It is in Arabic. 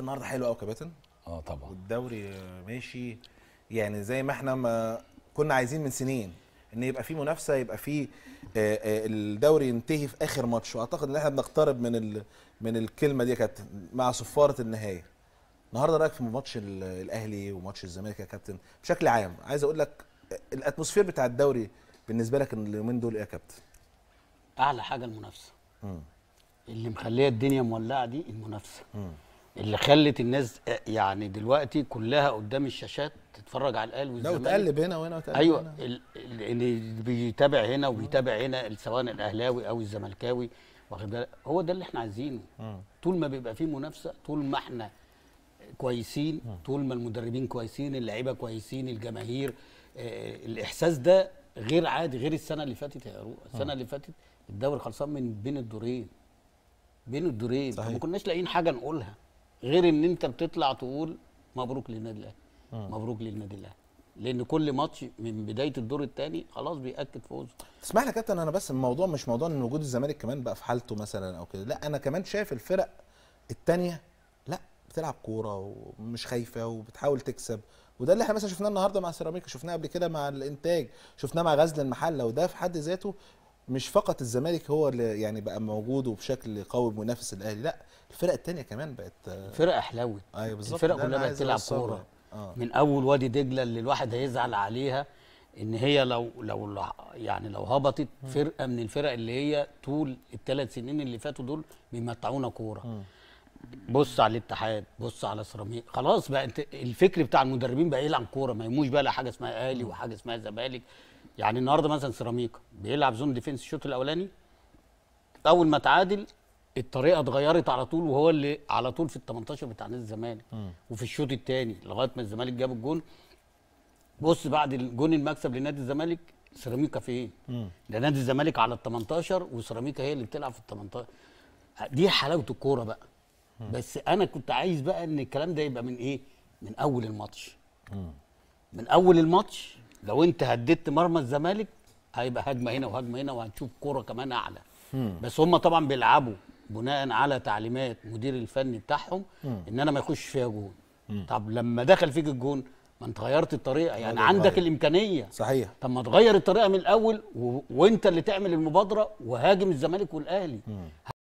النهارده حلو قوي كابتن اه طبعا والدوري ماشي يعني زي ما احنا ما كنا عايزين من سنين ان يبقى في منافسه يبقى في آه، آه، الدوري ينتهي في اخر ماتش واعتقد ان احنا بنقترب من ال... من الكلمه دي يا كابتن مع صفاره النهايه النهارده إيه رايك في ماتش الاهلي وماتش الزمالك يا كابتن بشكل عام عايز اقول لك الاتموسفير بتاع الدوري بالنسبه لك اليومين دول ايه يا كابتن اعلى حاجه المنافسه م. اللي مخليه الدنيا مولعه دي المنافسه م. اللي خلت الناس آه، يعني دلوقتي كلها قدام الشاشات تتفرج على الاهلي والزمالك لا وتقلب هنا وهنا وتقلب ايوه اللي بيتابع هنا وبيتابع هنا سواء الاهلاوي او الزملكاوي واخد بالك هو ده اللي احنا عايزينه طول ما بيبقى فيه منافسه طول ما احنا كويسين طول ما المدربين كويسين اللعيبه كويسين الجماهير آه الاحساس ده غير عادي غير السنه اللي فاتت يا رو السنه اللي فاتت الدوري خلصان من بين الدورين بين الدورين ما كناش لاقيين حاجه نقولها غير ان انت بتطلع تقول مبروك للنادي الاهلي مبروك للنادي الاهلي لان كل ماتش من بدايه الدور الثاني خلاص بياكد فوزه اسمح لي يا كابتن انا بس الموضوع مش موضوع ان وجود الزمالك كمان بقى في حالته مثلا او كده لا انا كمان شايف الفرق الثانيه لا بتلعب كوره ومش خايفه وبتحاول تكسب وده اللي احنا مثلا شفناه النهارده مع سيراميكا شفناه قبل كده مع الانتاج شفناه مع غزل المحله وده في حد ذاته مش فقط الزمالك هو اللي يعني بقى موجود وبشكل قوي منافس الاهلي لا الفرق الثانيه كمان بقت الفرق احلوت ايوه بالظبط الفرق كلها بقت تلعب كوره آه. من اول وادي دجله اللي الواحد هيزعل عليها ان هي لو لو يعني لو هبطت فرقه من الفرق اللي هي طول الثلاث سنين اللي فاتوا دول بيمتعونا كوره بص على الاتحاد بص على سيراميكا خلاص بقى انت الفكر بتاع المدربين بقى يلعب كوره ما يهموش بقى لا حاجه اسمها اهلي وحاجه اسمها زمالك يعني النهارده مثلا سيراميكا بيلعب زون ديفنس الشوط الاولاني اول ما تعادل الطريقه اتغيرت على طول وهو اللي على طول في ال 18 بتاع نادي الزمالك وفي الشوط الثاني لغايه ما الزمالك جاب الجون بص بعد الجون المكسب لنادي الزمالك سيراميكا فين؟ ده نادي الزمالك على ال 18 وسيراميكا هي اللي بتلعب في ال 18 دي حلاوه الكوره بقى بس انا كنت عايز بقى ان الكلام ده يبقى من ايه من اول الماتش من اول الماتش لو انت هددت مرمى الزمالك هيبقى هجمه هنا وهجمه هنا وهنشوف كوره كمان اعلى بس هم طبعا بيلعبوا بناء على تعليمات مدير الفني بتاعهم ان انا ما يخش فيها جون طب لما دخل فيك الجون ما انت غيرت الطريقه يعني عندك غير. الامكانيه صحيح طب ما تغير الطريقه من الاول و... وانت اللي تعمل المبادره وهاجم الزمالك والاهلي